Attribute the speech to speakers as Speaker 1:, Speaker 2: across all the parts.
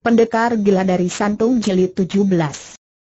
Speaker 1: Pendekar gila dari Santung Jeli 17.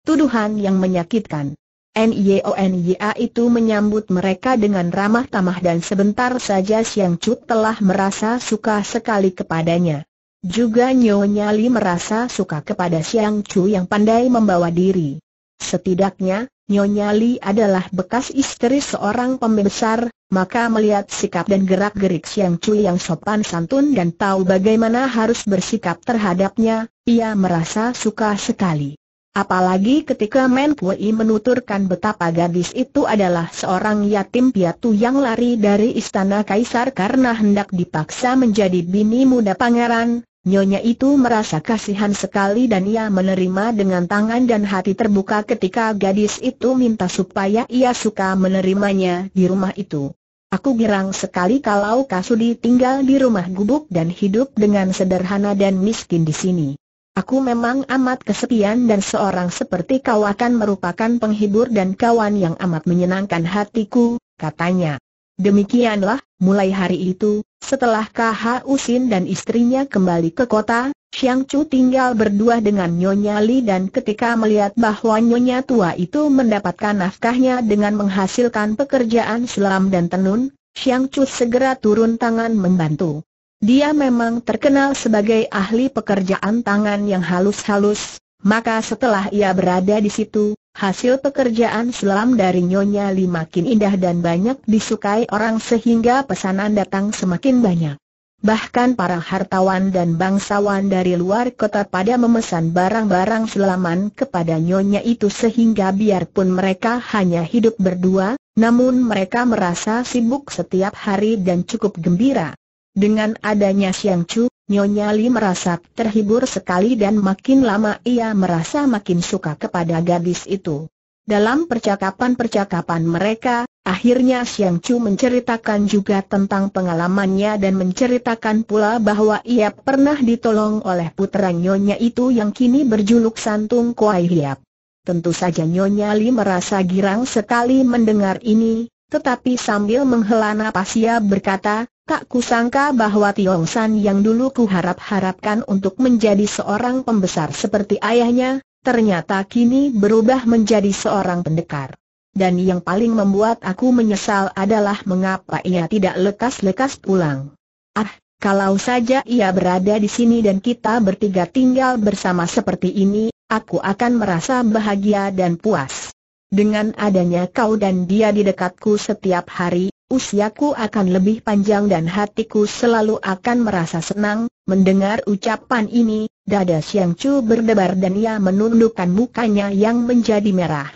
Speaker 1: Tuduhan yang menyakitkan. NIONYA itu menyambut mereka dengan ramah tamah dan sebentar saja Siang Cut telah merasa suka sekali kepadanya. Juga Nyonya Li merasa suka kepada Siang Chu yang pandai membawa diri. Setidaknya, Nyonya Li adalah bekas istri seorang pembesar, maka melihat sikap dan gerak-gerik Siang Cui yang sopan santun dan tahu bagaimana harus bersikap terhadapnya, ia merasa suka sekali. Apalagi ketika Men Pui menuturkan betapa gadis itu adalah seorang yatim piatu yang lari dari istana kaisar karena hendak dipaksa menjadi bini muda pangeran, Nyonya itu merasa kasihan sekali dan ia menerima dengan tangan dan hati terbuka ketika gadis itu minta supaya ia suka menerimanya di rumah itu. Aku girang sekali kalau Kasudi tinggal di rumah gubuk dan hidup dengan sederhana dan miskin di sini. Aku memang amat kesepian dan seorang seperti kau akan merupakan penghibur dan kawan yang amat menyenangkan hatiku, katanya. Demikianlah, mulai hari itu, setelah KH Usin dan istrinya kembali ke kota, Xiang Chu tinggal berdua dengan Nyonya Li dan ketika melihat bahwa Nyonya tua itu mendapatkan nafkahnya dengan menghasilkan pekerjaan selam dan tenun, Xiang Chu segera turun tangan membantu. Dia memang terkenal sebagai ahli pekerjaan tangan yang halus-halus, maka setelah ia berada di situ, Hasil pekerjaan selam dari Nyonya Li makin indah dan banyak disukai orang sehingga pesanan datang semakin banyak. Bahkan para hartawan dan bangsawan dari luar kota pada memesan barang-barang selaman kepada Nyonya itu sehingga biarpun mereka hanya hidup berdua, namun mereka merasa sibuk setiap hari dan cukup gembira. Dengan adanya Siang Chu, Nyonya Li merasa terhibur sekali dan makin lama ia merasa makin suka kepada gadis itu. Dalam percakapan-percakapan mereka, akhirnya Xiang Chu menceritakan juga tentang pengalamannya dan menceritakan pula bahwa ia pernah ditolong oleh putra Nyonya itu yang kini berjuluk Santung Kuai Hiap. Tentu saja Nyonya Li merasa girang sekali mendengar ini, tetapi sambil menghela nafas ia berkata, Tak kusangka bahwa Tiong San yang dulu kuharap-harapkan untuk menjadi seorang pembesar seperti ayahnya, ternyata kini berubah menjadi seorang pendekar. Dan yang paling membuat aku menyesal adalah mengapa ia tidak lekas-lekas pulang. Ah, kalau saja ia berada di sini dan kita bertiga tinggal bersama seperti ini, aku akan merasa bahagia dan puas. Dengan adanya kau dan dia di dekatku setiap hari, usiaku akan lebih panjang dan hatiku selalu akan merasa senang, mendengar ucapan ini, dada Siang Chu berdebar dan ia menundukkan mukanya yang menjadi merah.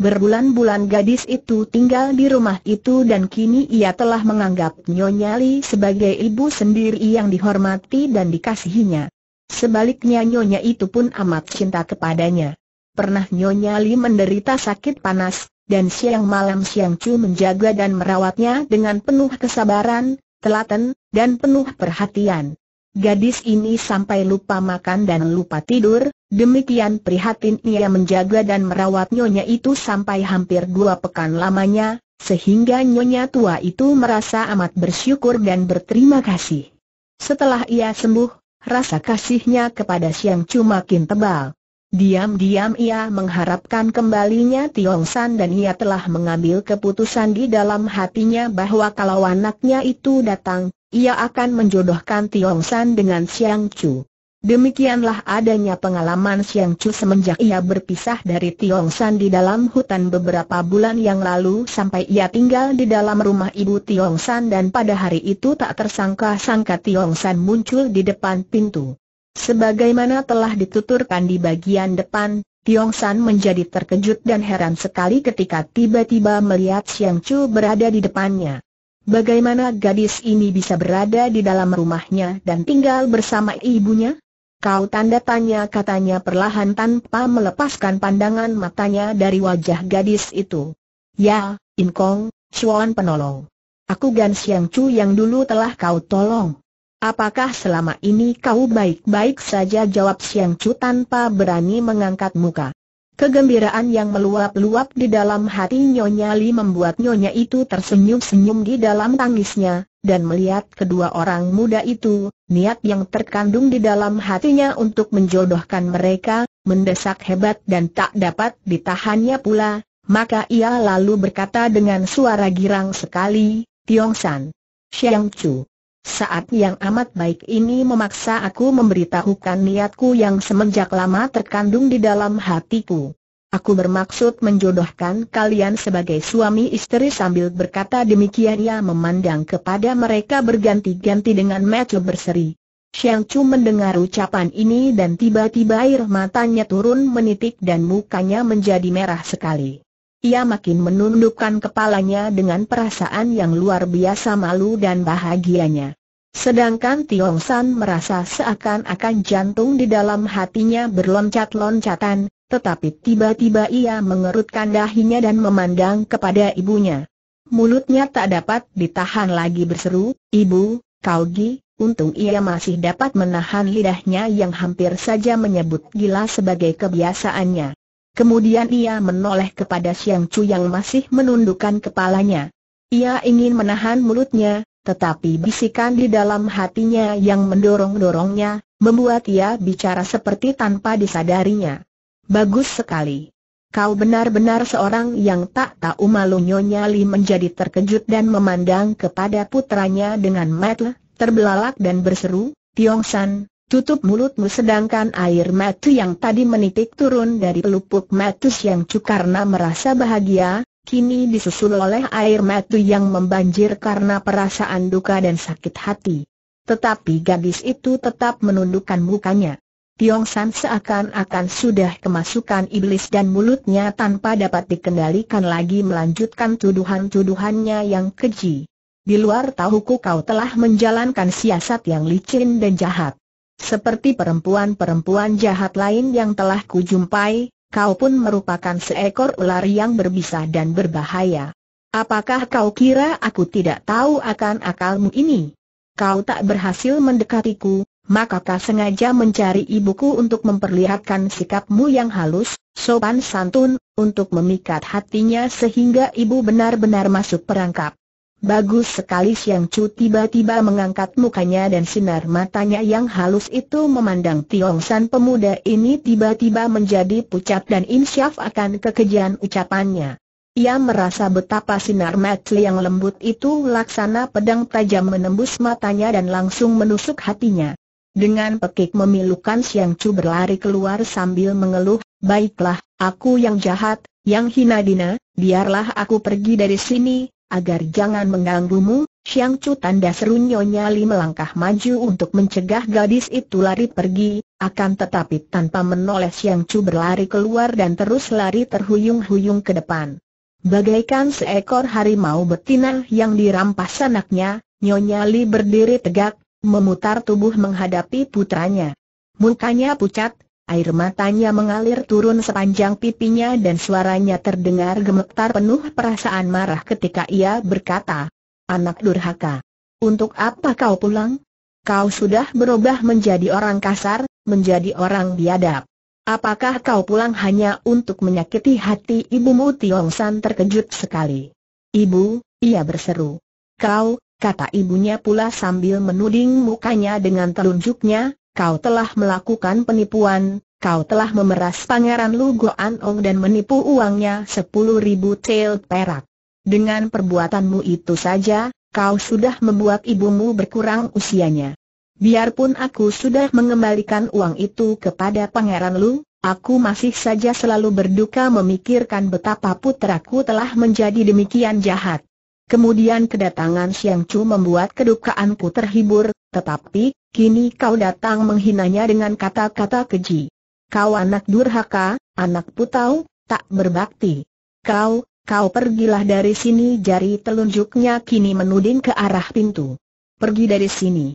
Speaker 1: Berbulan-bulan gadis itu tinggal di rumah itu dan kini ia telah menganggap Nyonya Li sebagai ibu sendiri yang dihormati dan dikasihinya. Sebaliknya Nyonya itu pun amat cinta kepadanya. Pernah Nyonya Li menderita sakit panas, dan siang malam Siang Chu menjaga dan merawatnya dengan penuh kesabaran, telaten, dan penuh perhatian. Gadis ini sampai lupa makan dan lupa tidur, demikian prihatin ia menjaga dan merawat nyonya itu sampai hampir dua pekan lamanya, sehingga nyonya tua itu merasa amat bersyukur dan berterima kasih. Setelah ia sembuh, rasa kasihnya kepada Siang Chu makin tebal. Diam-diam ia mengharapkan kembalinya Tiong San dan ia telah mengambil keputusan di dalam hatinya bahwa kalau anaknya itu datang, ia akan menjodohkan Tiong San dengan Siang Chu. Demikianlah adanya pengalaman Siang Chu semenjak ia berpisah dari Tiong San di dalam hutan beberapa bulan yang lalu sampai ia tinggal di dalam rumah ibu Tiong San dan pada hari itu tak tersangka-sangka Tiong San muncul di depan pintu. Sebagaimana telah dituturkan di bagian depan, Tiong San menjadi terkejut dan heran sekali ketika tiba-tiba melihat Siang Chu berada di depannya. Bagaimana gadis ini bisa berada di dalam rumahnya dan tinggal bersama ibunya? Kau tanda tanya katanya perlahan tanpa melepaskan pandangan matanya dari wajah gadis itu. Ya, In Kong, Chuan penolong. Aku Gan Siang Chu yang dulu telah kau tolong. Apakah selama ini kau baik-baik saja jawab Siang Chu tanpa berani mengangkat muka? Kegembiraan yang meluap-luap di dalam hati Nyonya Li membuat Nyonya itu tersenyum-senyum di dalam tangisnya, dan melihat kedua orang muda itu, niat yang terkandung di dalam hatinya untuk menjodohkan mereka, mendesak hebat dan tak dapat ditahannya pula, maka ia lalu berkata dengan suara girang sekali, Tiong San, Siang Chu. Saat yang amat baik ini memaksa aku memberitahukan niatku yang semenjak lama terkandung di dalam hatiku. Aku bermaksud menjodohkan kalian sebagai suami istri sambil berkata demikian ia memandang kepada mereka berganti-ganti dengan mata berseri. Xiang Chu mendengar ucapan ini dan tiba-tiba air matanya turun menitik dan mukanya menjadi merah sekali. Ia makin menundukkan kepalanya dengan perasaan yang luar biasa malu dan bahagianya. Sedangkan Tiong San merasa seakan-akan jantung di dalam hatinya berloncat-loncatan, tetapi tiba-tiba ia mengerutkan dahinya dan memandang kepada ibunya. Mulutnya tak dapat ditahan lagi berseru, Ibu, Kau Gi, untung ia masih dapat menahan lidahnya yang hampir saja menyebut gila sebagai kebiasaannya. Kemudian ia menoleh kepada Siang Chu yang masih menundukkan kepalanya. Ia ingin menahan mulutnya, tetapi bisikan di dalam hatinya yang mendorong-dorongnya, membuat ia bicara seperti tanpa disadarinya. Bagus sekali. Kau benar-benar seorang yang tak tahu malu Nyonya Li menjadi terkejut dan memandang kepada putranya dengan mata terbelalak dan berseru, Tiong San, Tutup mulutmu sedangkan air mata yang tadi menitik turun dari pelupuk Matus yang karena merasa bahagia, kini disusul oleh air mata yang membanjir karena perasaan duka dan sakit hati. Tetapi gadis itu tetap menundukkan mukanya. Tiong San seakan-akan sudah kemasukan iblis dan mulutnya tanpa dapat dikendalikan lagi melanjutkan tuduhan-tuduhannya yang keji. Di luar tahuku kau telah menjalankan siasat yang licin dan jahat. Seperti perempuan-perempuan jahat lain yang telah kujumpai, kau pun merupakan seekor ular yang berbisa dan berbahaya. Apakah kau kira aku tidak tahu akan akalmu ini? Kau tak berhasil mendekatiku, maka kau sengaja mencari ibuku untuk memperlihatkan sikapmu yang halus, sopan santun, untuk memikat hatinya sehingga ibu benar-benar masuk perangkap. Bagus sekali Siang Chu tiba-tiba mengangkat mukanya dan sinar matanya yang halus itu memandang Tiong San pemuda ini tiba-tiba menjadi pucat dan insyaf akan kekejian ucapannya. Ia merasa betapa sinar mata yang lembut itu laksana pedang tajam menembus matanya dan langsung menusuk hatinya. Dengan pekik memilukan Siang Chu berlari keluar sambil mengeluh, Baiklah, aku yang jahat, yang hina dina, biarlah aku pergi dari sini, agar jangan mengganggumu, Siang Chu tanda seru Nyonya Li melangkah maju untuk mencegah gadis itu lari pergi, akan tetapi tanpa menoleh Siang Chu berlari keluar dan terus lari terhuyung-huyung ke depan. Bagaikan seekor harimau betina yang dirampas anaknya, Nyonya Li berdiri tegak, memutar tubuh menghadapi putranya. Mukanya pucat, Air matanya mengalir turun sepanjang pipinya dan suaranya terdengar gemetar penuh perasaan marah ketika ia berkata, Anak durhaka, untuk apa kau pulang? Kau sudah berubah menjadi orang kasar, menjadi orang biadab. Apakah kau pulang hanya untuk menyakiti hati ibumu Tiong San terkejut sekali. Ibu, ia berseru. Kau, kata ibunya pula sambil menuding mukanya dengan telunjuknya, kau telah melakukan penipuan, kau telah memeras pangeran Lu Goan dan menipu uangnya sepuluh ribu tel perak. Dengan perbuatanmu itu saja, kau sudah membuat ibumu berkurang usianya. Biarpun aku sudah mengembalikan uang itu kepada pangeran Lu, aku masih saja selalu berduka memikirkan betapa putraku telah menjadi demikian jahat. Kemudian kedatangan Siang Chu membuat kedukaanku terhibur, tetapi, kini kau datang menghinanya dengan kata-kata keji. Kau anak durhaka, anak putau, tak berbakti. Kau, kau pergilah dari sini jari telunjuknya kini menuding ke arah pintu. Pergi dari sini.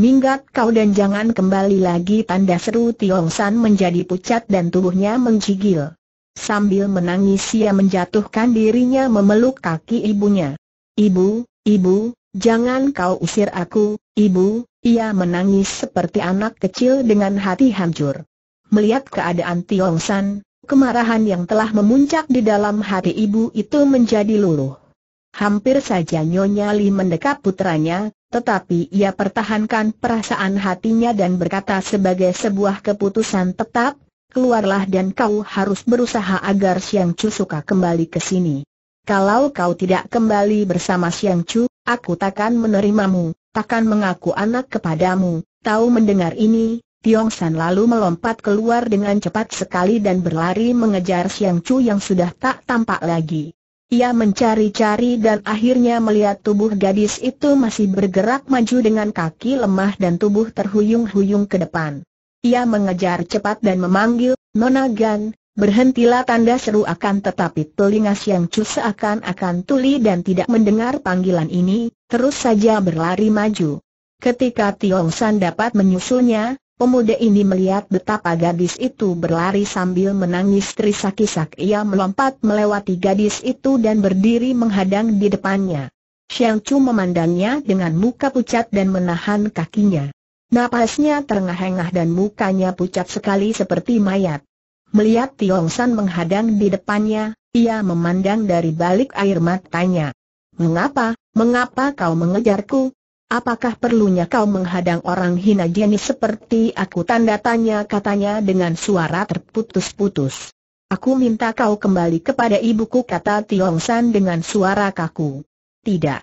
Speaker 1: Minggat kau dan jangan kembali lagi tanda seru Tiong San menjadi pucat dan tubuhnya mencigil. Sambil menangis ia menjatuhkan dirinya memeluk kaki ibunya. Ibu, ibu, jangan kau usir aku, Ibu, ia menangis seperti anak kecil dengan hati hancur. Melihat keadaan Tiong San, kemarahan yang telah memuncak di dalam hati ibu itu menjadi luluh. Hampir saja Nyonya Li mendekap putranya, tetapi ia pertahankan perasaan hatinya dan berkata sebagai sebuah keputusan tetap, keluarlah dan kau harus berusaha agar Siang Chu suka kembali ke sini. Kalau kau tidak kembali bersama Siang Chu, aku takkan menerimamu takkan mengaku anak kepadamu. Tahu mendengar ini, Tiong San lalu melompat keluar dengan cepat sekali dan berlari mengejar Siang Chu yang sudah tak tampak lagi. Ia mencari-cari dan akhirnya melihat tubuh gadis itu masih bergerak maju dengan kaki lemah dan tubuh terhuyung-huyung ke depan. Ia mengejar cepat dan memanggil, Nona Gan, Berhentilah tanda seru akan tetapi telinga Siang Chu seakan-akan tuli dan tidak mendengar panggilan ini, terus saja berlari maju. Ketika Tiong San dapat menyusulnya, pemuda ini melihat betapa gadis itu berlari sambil menangis terisak-isak ia melompat melewati gadis itu dan berdiri menghadang di depannya. Siang Chu memandangnya dengan muka pucat dan menahan kakinya. Napasnya terengah-engah dan mukanya pucat sekali seperti mayat. Melihat Tiong San menghadang di depannya, ia memandang dari balik air matanya. Mengapa, mengapa kau mengejarku? Apakah perlunya kau menghadang orang hina jenis seperti aku? Tanda tanya katanya dengan suara terputus-putus. Aku minta kau kembali kepada ibuku kata Tiong San dengan suara kaku. Tidak.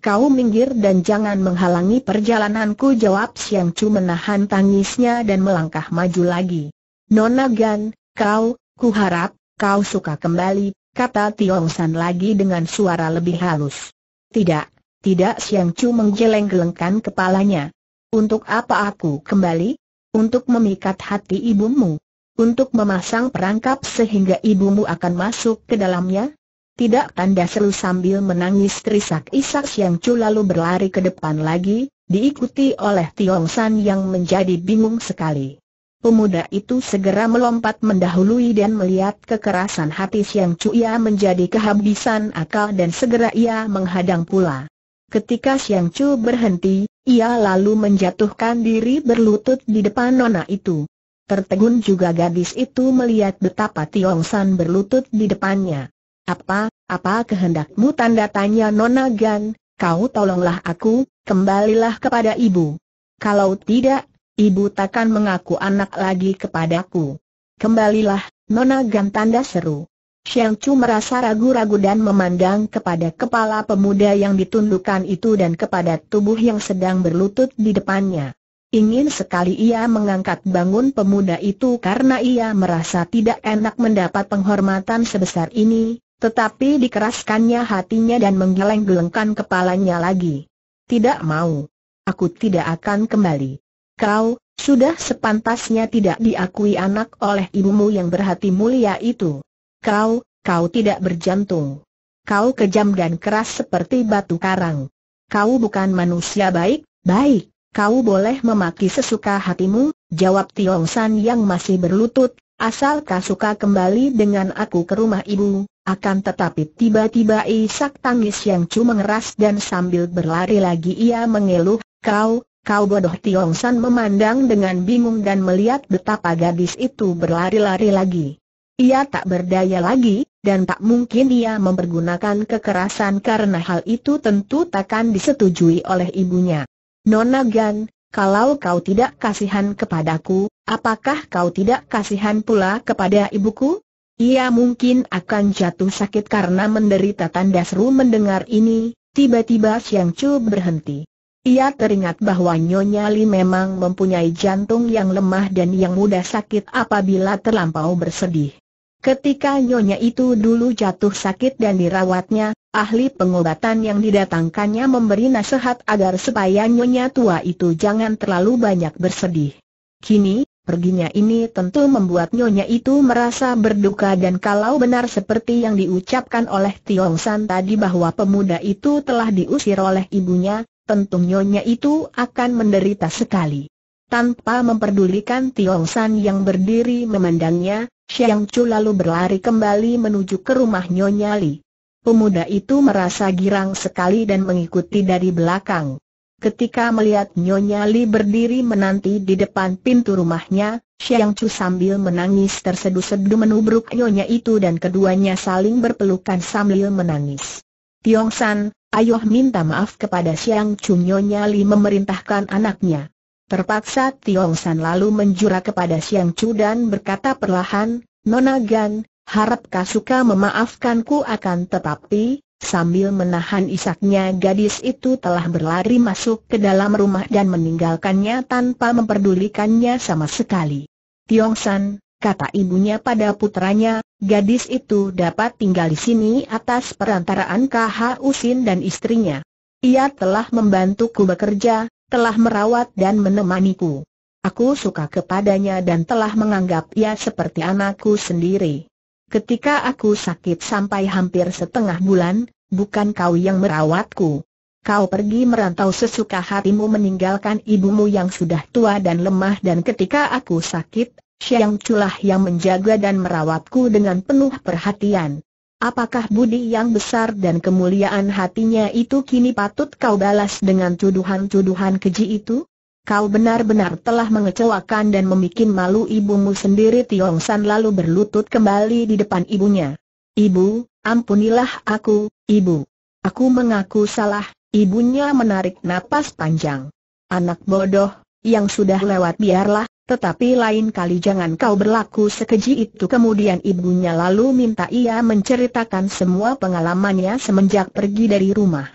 Speaker 1: Kau minggir dan jangan menghalangi perjalananku jawab Siang Chu menahan tangisnya dan melangkah maju lagi. Nona Gan, Kau, ku harap kau suka kembali, kata Tio San lagi dengan suara lebih halus. Tidak, tidak Siang Chu menggeleng-gelengkan kepalanya. Untuk apa aku kembali? Untuk memikat hati ibumu? Untuk memasang perangkap sehingga ibumu akan masuk ke dalamnya? Tidak tanda seru sambil menangis terisak-isak Siang Chu lalu berlari ke depan lagi, diikuti oleh Tiong San yang menjadi bingung sekali. Pemuda itu segera melompat mendahului dan melihat kekerasan hati Siang ia menjadi kehabisan akal dan segera ia menghadang pula. Ketika Siang Cu berhenti, ia lalu menjatuhkan diri berlutut di depan nona itu. Tertegun juga gadis itu melihat betapa Tiong San berlutut di depannya. Apa, apa kehendakmu tanda tanya Nona Gan, kau tolonglah aku, kembalilah kepada ibu. Kalau tidak, ibu takkan mengaku anak lagi kepadaku. Kembalilah, Nona Gan tanda seru. Xiang Chu merasa ragu-ragu dan memandang kepada kepala pemuda yang ditundukkan itu dan kepada tubuh yang sedang berlutut di depannya. Ingin sekali ia mengangkat bangun pemuda itu karena ia merasa tidak enak mendapat penghormatan sebesar ini, tetapi dikeraskannya hatinya dan menggeleng-gelengkan kepalanya lagi. Tidak mau. Aku tidak akan kembali. Kau, sudah sepantasnya tidak diakui anak oleh ibumu yang berhati mulia itu. Kau, kau tidak berjantung. Kau kejam dan keras seperti batu karang. Kau bukan manusia baik, baik. Kau boleh memaki sesuka hatimu, jawab Tiong San yang masih berlutut, asal kau suka kembali dengan aku ke rumah ibu. Akan tetapi tiba-tiba Isak tangis yang cuma ngeras dan sambil berlari lagi ia mengeluh, kau, Kau bodoh Tiong San memandang dengan bingung dan melihat betapa gadis itu berlari-lari lagi. Ia tak berdaya lagi, dan tak mungkin ia mempergunakan kekerasan karena hal itu tentu takkan disetujui oleh ibunya. Nona Gan, kalau kau tidak kasihan kepadaku, apakah kau tidak kasihan pula kepada ibuku? Ia mungkin akan jatuh sakit karena menderita tanda seru mendengar ini, tiba-tiba Siang Chu berhenti. Ia teringat bahwa Nyonya Li memang mempunyai jantung yang lemah dan yang mudah sakit apabila terlampau bersedih. Ketika Nyonya itu dulu jatuh sakit dan dirawatnya, ahli pengobatan yang didatangkannya memberi nasihat agar supaya Nyonya tua itu jangan terlalu banyak bersedih. Kini, Perginya ini tentu membuat nyonya itu merasa berduka dan kalau benar seperti yang diucapkan oleh Tiong San tadi bahwa pemuda itu telah diusir oleh ibunya, tentu nyonya itu akan menderita sekali. Tanpa memperdulikan Tiong San yang berdiri memandangnya, Xiang Chu lalu berlari kembali menuju ke rumah Nyonya Li. Pemuda itu merasa girang sekali dan mengikuti dari belakang. Ketika melihat Nyonya Li berdiri menanti di depan pintu rumahnya, Xiang Chu sambil menangis terseduh-seduh menubruk Nyonya itu dan keduanya saling berpelukan sambil menangis. Tiong San, Ayuh minta maaf kepada Siang Cunyonya Li memerintahkan anaknya. Terpaksa Tiong San lalu menjurah kepada Siang Chu dan berkata perlahan, Nona Gan, harap Kasuka memaafkanku akan tetapi, sambil menahan isaknya gadis itu telah berlari masuk ke dalam rumah dan meninggalkannya tanpa memperdulikannya sama sekali. Tiong San, kata ibunya pada putranya, gadis itu dapat tinggal di sini atas perantaraan KH Usin dan istrinya. Ia telah membantuku bekerja, telah merawat dan menemaniku. Aku suka kepadanya dan telah menganggap ia seperti anakku sendiri. Ketika aku sakit sampai hampir setengah bulan, bukan kau yang merawatku. Kau pergi merantau sesuka hatimu meninggalkan ibumu yang sudah tua dan lemah dan ketika aku sakit, Siang Chulah yang menjaga dan merawatku dengan penuh perhatian. Apakah budi yang besar dan kemuliaan hatinya itu kini patut kau balas dengan tuduhan-tuduhan keji itu? Kau benar-benar telah mengecewakan dan membuat malu ibumu sendiri Tiong San lalu berlutut kembali di depan ibunya. Ibu, ampunilah aku, ibu. Aku mengaku salah, ibunya menarik napas panjang. Anak bodoh, yang sudah lewat biarlah, tetapi lain kali jangan kau berlaku sekeji itu Kemudian ibunya lalu minta ia menceritakan semua pengalamannya semenjak pergi dari rumah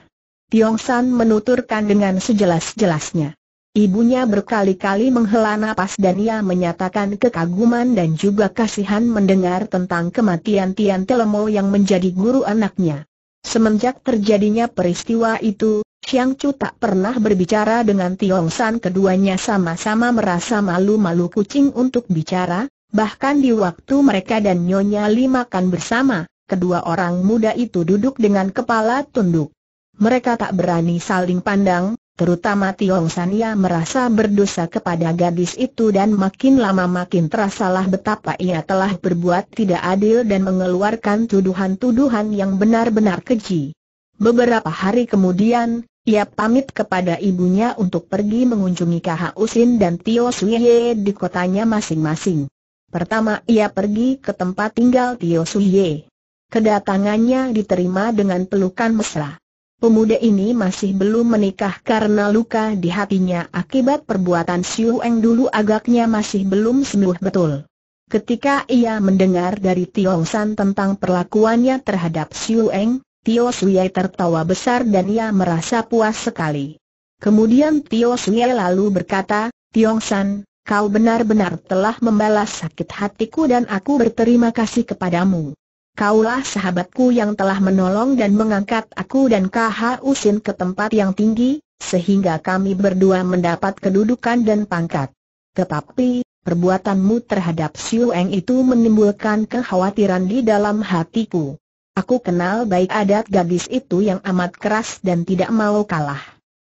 Speaker 1: Tiong San menuturkan dengan sejelas-jelasnya Ibunya berkali-kali menghela nafas dan ia menyatakan kekaguman dan juga kasihan mendengar tentang kematian Tian Telemo yang menjadi guru anaknya Semenjak terjadinya peristiwa itu, Xiang Chu tak pernah berbicara dengan Tiong San keduanya sama-sama merasa malu-malu kucing untuk bicara, bahkan di waktu mereka dan Nyonya Li makan bersama, kedua orang muda itu duduk dengan kepala tunduk. Mereka tak berani saling pandang, terutama Tiong San ia merasa berdosa kepada gadis itu dan makin lama makin terasalah betapa ia telah berbuat tidak adil dan mengeluarkan tuduhan-tuduhan yang benar-benar keji. Beberapa hari kemudian, ia pamit kepada ibunya untuk pergi mengunjungi Kah Usin dan Tio Suye di kotanya masing-masing. Pertama ia pergi ke tempat tinggal Tio Suye. Kedatangannya diterima dengan pelukan mesra. Pemuda ini masih belum menikah karena luka di hatinya akibat perbuatan Siu Eng dulu agaknya masih belum sembuh betul. Ketika ia mendengar dari Tio San tentang perlakuannya terhadap Siu Eng, Tio Swie tertawa besar dan ia merasa puas sekali. Kemudian Tio Swie lalu berkata, Tiong San, kau benar-benar telah membalas sakit hatiku dan aku berterima kasih kepadamu. Kaulah sahabatku yang telah menolong dan mengangkat aku dan KH Usin ke tempat yang tinggi, sehingga kami berdua mendapat kedudukan dan pangkat. Tetapi, perbuatanmu terhadap Siu Eng itu menimbulkan kekhawatiran di dalam hatiku. Aku kenal baik adat gadis itu yang amat keras dan tidak mau kalah.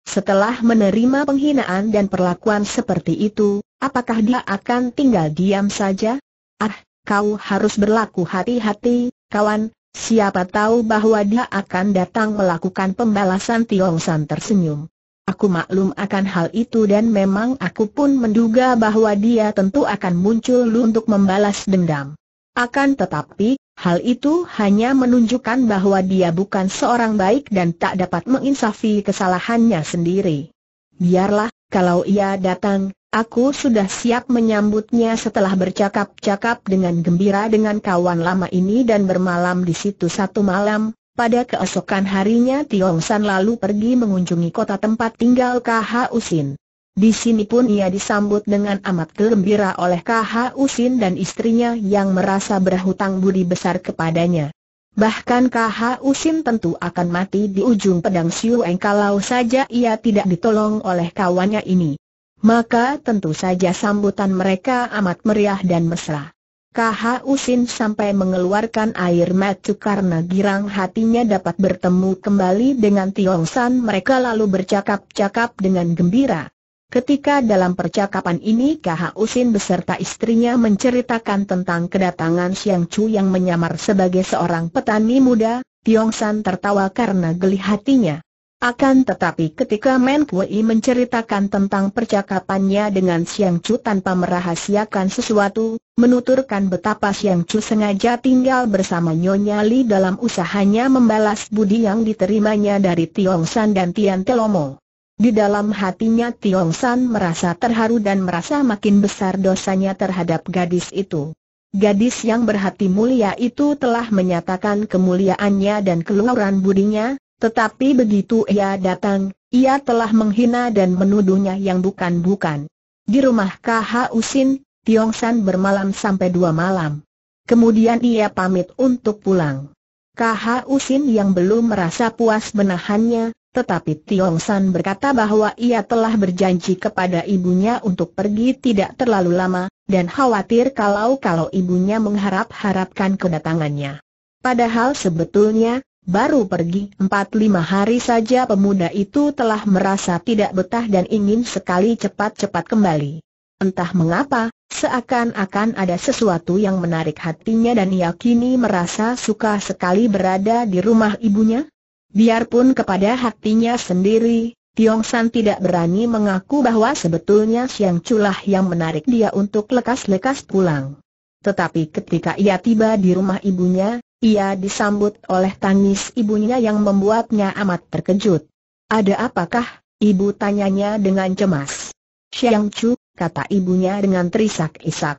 Speaker 1: Setelah menerima penghinaan dan perlakuan seperti itu, apakah dia akan tinggal diam saja? Ah, kau harus berlaku hati-hati, kawan, Siapa tahu bahwa dia akan datang melakukan pembalasan Tiong San tersenyum. Aku maklum akan hal itu dan memang aku pun menduga bahwa dia tentu akan muncul untuk membalas dendam. Akan tetapi, Hal itu hanya menunjukkan bahwa dia bukan seorang baik dan tak dapat menginsafi kesalahannya sendiri. Biarlah, kalau ia datang, aku sudah siap menyambutnya setelah bercakap-cakap dengan gembira dengan kawan lama ini dan bermalam di situ satu malam. Pada keesokan harinya Tiong San lalu pergi mengunjungi kota tempat tinggal KH Usin. Di sini pun ia disambut dengan amat gembira oleh KH Usin dan istrinya yang merasa berhutang budi besar kepadanya. Bahkan KH Usin tentu akan mati di ujung pedang Siueng kalau saja ia tidak ditolong oleh kawannya ini. Maka tentu saja sambutan mereka amat meriah dan mesra. KH Usin sampai mengeluarkan air mata karena girang hatinya dapat bertemu kembali dengan Tiong San mereka lalu bercakap-cakap dengan gembira. Ketika dalam percakapan ini KH Usin beserta istrinya menceritakan tentang kedatangan Siang Chu yang menyamar sebagai seorang petani muda, Tiong San tertawa karena geli hatinya. Akan tetapi ketika Men Kui menceritakan tentang percakapannya dengan Siang Chu tanpa merahasiakan sesuatu, menuturkan betapa Siang Chu sengaja tinggal bersama Nyonya Li dalam usahanya membalas budi yang diterimanya dari Tiong San dan Tian Telomo. Di dalam hatinya Tiong San merasa terharu dan merasa makin besar dosanya terhadap gadis itu. Gadis yang berhati mulia itu telah menyatakan kemuliaannya dan keluaran budinya, tetapi begitu ia datang, ia telah menghina dan menuduhnya yang bukan-bukan. Di rumah KH Usin, Tiong San bermalam sampai dua malam. Kemudian ia pamit untuk pulang. KH Usin yang belum merasa puas menahannya, tetapi Tiong San berkata bahwa ia telah berjanji kepada ibunya untuk pergi tidak terlalu lama, dan khawatir kalau-kalau ibunya mengharap-harapkan kedatangannya. Padahal sebetulnya, baru pergi 4-5 hari saja pemuda itu telah merasa tidak betah dan ingin sekali cepat-cepat kembali. Entah mengapa, seakan-akan ada sesuatu yang menarik hatinya dan ia kini merasa suka sekali berada di rumah ibunya, Biarpun kepada hatinya sendiri, Tiong San tidak berani mengaku bahwa sebetulnya Siang Culah yang menarik dia untuk lekas-lekas pulang. Tetapi ketika ia tiba di rumah ibunya, ia disambut oleh tangis ibunya yang membuatnya amat terkejut. Ada apakah? Ibu tanyanya dengan cemas. Siang Chu, kata ibunya dengan terisak-isak.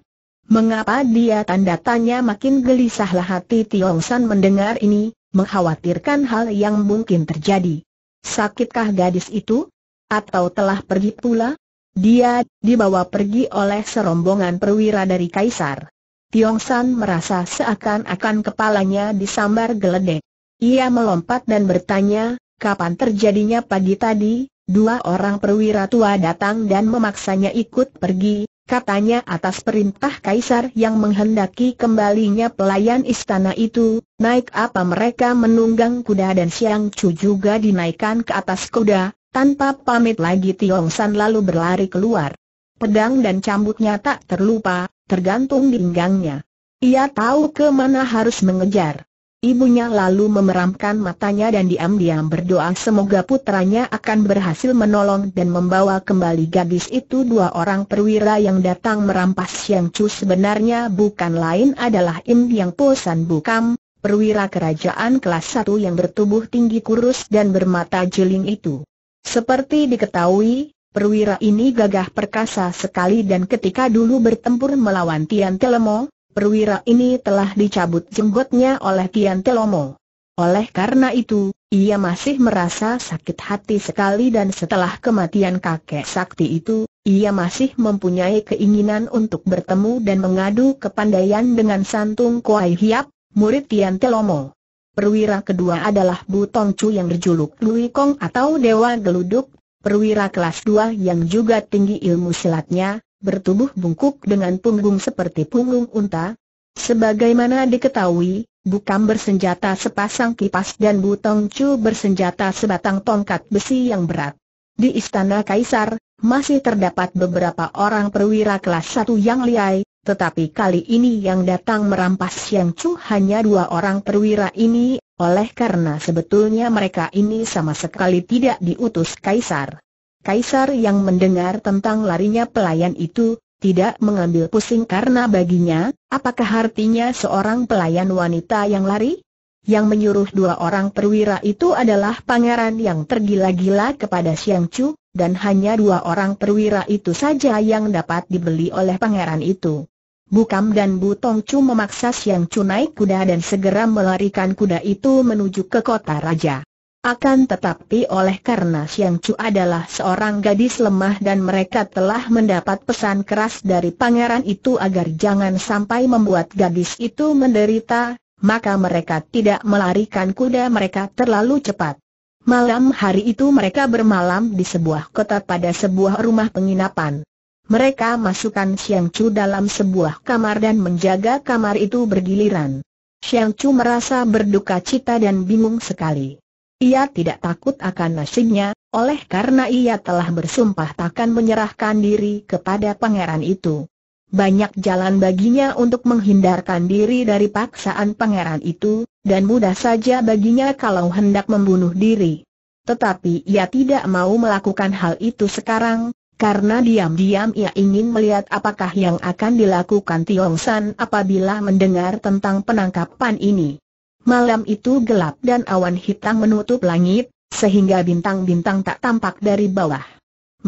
Speaker 1: Mengapa dia tanda tanya makin gelisahlah hati Tiong San mendengar ini, mengkhawatirkan hal yang mungkin terjadi. Sakitkah gadis itu? Atau telah pergi pula? Dia dibawa pergi oleh serombongan perwira dari Kaisar. Tiong San merasa seakan-akan kepalanya disambar geledek. Ia melompat dan bertanya, kapan terjadinya pagi tadi, dua orang perwira tua datang dan memaksanya ikut pergi, Katanya atas perintah Kaisar yang menghendaki kembalinya pelayan istana itu, naik apa mereka menunggang kuda dan Siang Chu juga dinaikkan ke atas kuda, tanpa pamit lagi Tiong San lalu berlari keluar. Pedang dan cambuknya tak terlupa, tergantung di pinggangnya. Ia tahu ke mana harus mengejar. Ibunya lalu memeramkan matanya dan diam-diam berdoa semoga putranya akan berhasil menolong dan membawa kembali gadis itu dua orang perwira yang datang merampas Siang Chu sebenarnya bukan lain adalah Im Yang Posan Bukam, perwira kerajaan kelas 1 yang bertubuh tinggi kurus dan bermata jeling itu. Seperti diketahui, perwira ini gagah perkasa sekali dan ketika dulu bertempur melawan Tian Telemo, perwira ini telah dicabut jenggotnya oleh Tian Telomo. Oleh karena itu, ia masih merasa sakit hati sekali dan setelah kematian kakek sakti itu, ia masih mempunyai keinginan untuk bertemu dan mengadu kepandaian dengan Santung Kuai Hiap, murid Tian Telomo. Perwira kedua adalah Bu Tong Chu yang berjuluk Lui Kong atau Dewa Geluduk, perwira kelas dua yang juga tinggi ilmu silatnya, bertubuh bungkuk dengan punggung seperti punggung unta. Sebagaimana diketahui, bukan bersenjata sepasang kipas dan Butong Chu bersenjata sebatang tongkat besi yang berat. Di istana kaisar, masih terdapat beberapa orang perwira kelas satu yang liai, tetapi kali ini yang datang merampas Siang Chu hanya dua orang perwira ini, oleh karena sebetulnya mereka ini sama sekali tidak diutus kaisar. Kaisar yang mendengar tentang larinya pelayan itu, tidak mengambil pusing karena baginya, apakah artinya seorang pelayan wanita yang lari? Yang menyuruh dua orang perwira itu adalah pangeran yang tergila-gila kepada Siang Chu, dan hanya dua orang perwira itu saja yang dapat dibeli oleh pangeran itu. Bukam dan Bu Tong Chu memaksa Siang Chu naik kuda dan segera melarikan kuda itu menuju ke kota raja. Akan tetapi oleh karena Siang Chu adalah seorang gadis lemah dan mereka telah mendapat pesan keras dari pangeran itu agar jangan sampai membuat gadis itu menderita, maka mereka tidak melarikan kuda mereka terlalu cepat. Malam hari itu mereka bermalam di sebuah kota pada sebuah rumah penginapan. Mereka masukkan Siang Chu dalam sebuah kamar dan menjaga kamar itu bergiliran. Siang Chu merasa berduka cita dan bingung sekali. Ia tidak takut akan nasibnya, oleh karena ia telah bersumpah takkan menyerahkan diri kepada pangeran itu. Banyak jalan baginya untuk menghindarkan diri dari paksaan pangeran itu, dan mudah saja baginya kalau hendak membunuh diri. Tetapi ia tidak mau melakukan hal itu sekarang, karena diam-diam ia ingin melihat apakah yang akan dilakukan Tiong San apabila mendengar tentang penangkapan ini. Malam itu gelap dan awan hitam menutup langit, sehingga bintang-bintang tak tampak dari bawah.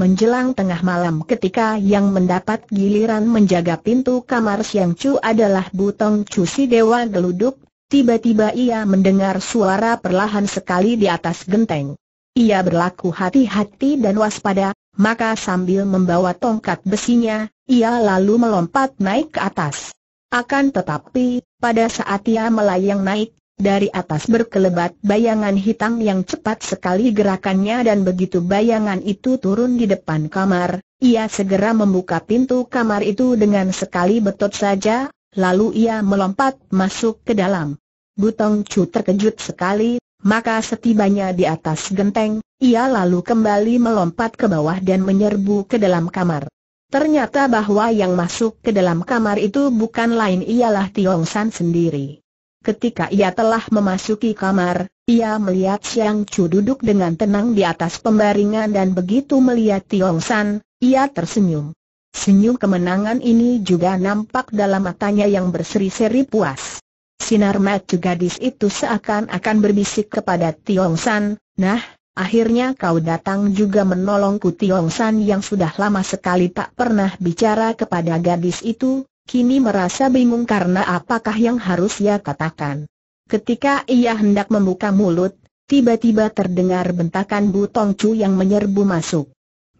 Speaker 1: Menjelang tengah malam ketika yang mendapat giliran menjaga pintu kamar Siang Chu adalah Butong Chu si Dewa Geluduk, tiba-tiba ia mendengar suara perlahan sekali di atas genteng. Ia berlaku hati-hati dan waspada, maka sambil membawa tongkat besinya, ia lalu melompat naik ke atas. Akan tetapi, pada saat ia melayang naik, dari atas berkelebat bayangan hitam yang cepat sekali gerakannya dan begitu bayangan itu turun di depan kamar, ia segera membuka pintu kamar itu dengan sekali betot saja, lalu ia melompat masuk ke dalam. Butong Chu terkejut sekali, maka setibanya di atas genteng, ia lalu kembali melompat ke bawah dan menyerbu ke dalam kamar. Ternyata bahwa yang masuk ke dalam kamar itu bukan lain ialah Tiong San sendiri. Ketika ia telah memasuki kamar, ia melihat Siang Chu duduk dengan tenang di atas pembaringan dan begitu melihat Tiong San, ia tersenyum. Senyum kemenangan ini juga nampak dalam matanya yang berseri-seri puas. Sinar mata gadis itu seakan-akan berbisik kepada Tiong San, Nah, akhirnya kau datang juga menolongku Tiong San yang sudah lama sekali tak pernah bicara kepada gadis itu, kini merasa bingung karena apakah yang harus ia katakan. Ketika ia hendak membuka mulut, tiba-tiba terdengar bentakan Butong Chu yang menyerbu masuk.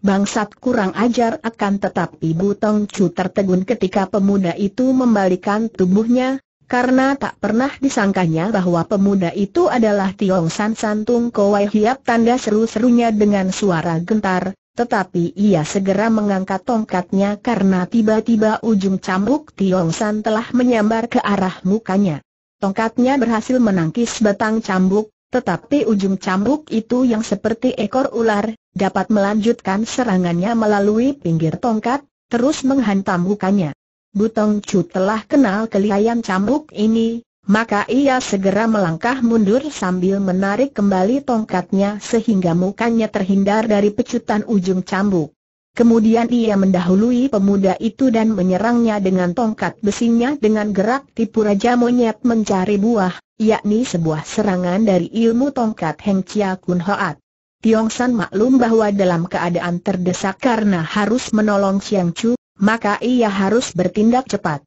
Speaker 1: Bangsat kurang ajar akan tetapi Butong Chu tertegun ketika pemuda itu membalikan tubuhnya, karena tak pernah disangkanya bahwa pemuda itu adalah Tiong San Santung Kowai Hiap tanda seru-serunya dengan suara gentar, tetapi ia segera mengangkat tongkatnya karena tiba-tiba ujung cambuk Tiong San telah menyambar ke arah mukanya. Tongkatnya berhasil menangkis batang cambuk, tetapi ujung cambuk itu yang seperti ekor ular, dapat melanjutkan serangannya melalui pinggir tongkat, terus menghantam mukanya. Butong Chu telah kenal kelihayan cambuk ini, maka ia segera melangkah mundur sambil menarik kembali tongkatnya sehingga mukanya terhindar dari pecutan ujung cambuk. Kemudian ia mendahului pemuda itu dan menyerangnya dengan tongkat besinya dengan gerak tipu raja monyet mencari buah, yakni sebuah serangan dari ilmu tongkat Heng Chia Kun Hoat. Tiong San maklum bahwa dalam keadaan terdesak karena harus menolong Chiang Chu, maka ia harus bertindak cepat.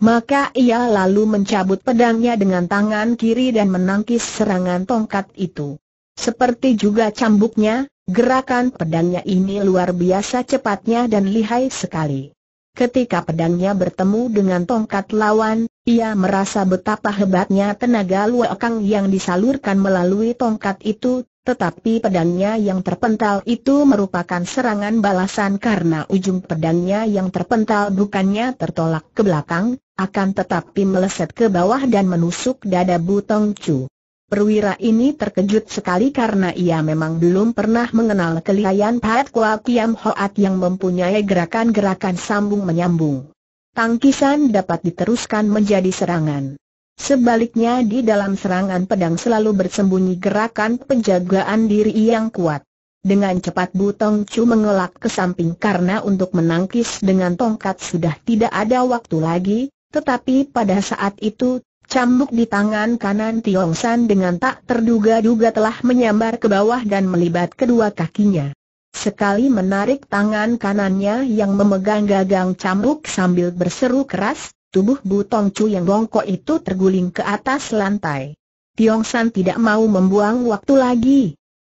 Speaker 1: Maka ia lalu mencabut pedangnya dengan tangan kiri dan menangkis serangan tongkat itu. Seperti juga cambuknya, gerakan pedangnya ini luar biasa cepatnya dan lihai sekali. Ketika pedangnya bertemu dengan tongkat lawan, ia merasa betapa hebatnya tenaga luakang yang disalurkan melalui tongkat itu, tetapi pedangnya yang terpental itu merupakan serangan balasan karena ujung pedangnya yang terpental bukannya tertolak ke belakang, akan tetapi meleset ke bawah dan menusuk dada Butong Chu. Perwira ini terkejut sekali karena ia memang belum pernah mengenal kelihayan pahat Kua Kiam Hoat yang mempunyai gerakan-gerakan sambung menyambung. Tangkisan dapat diteruskan menjadi serangan. Sebaliknya di dalam serangan pedang selalu bersembunyi gerakan penjagaan diri yang kuat. Dengan cepat Butong Chu mengelak ke samping karena untuk menangkis dengan tongkat sudah tidak ada waktu lagi, tetapi pada saat itu, cambuk di tangan kanan Tiong San dengan tak terduga-duga telah menyambar ke bawah dan melibat kedua kakinya. Sekali menarik tangan kanannya yang memegang gagang cambuk sambil berseru keras, Tubuh Bu Tong Chu yang bongkok itu terguling ke atas lantai. Tiong San tidak mau membuang waktu lagi.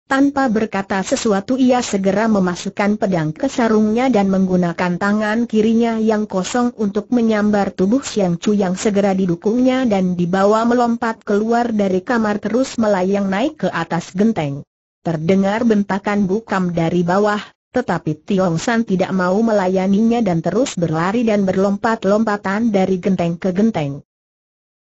Speaker 1: Tanpa berkata sesuatu ia segera memasukkan pedang ke sarungnya dan menggunakan tangan kirinya yang kosong untuk menyambar tubuh Siang Chu yang segera didukungnya dan dibawa melompat keluar dari kamar terus melayang naik ke atas genteng. Terdengar bentakan bukam dari bawah, tetapi Tiong San tidak mau melayaninya dan terus berlari dan berlompat-lompatan dari genteng ke genteng.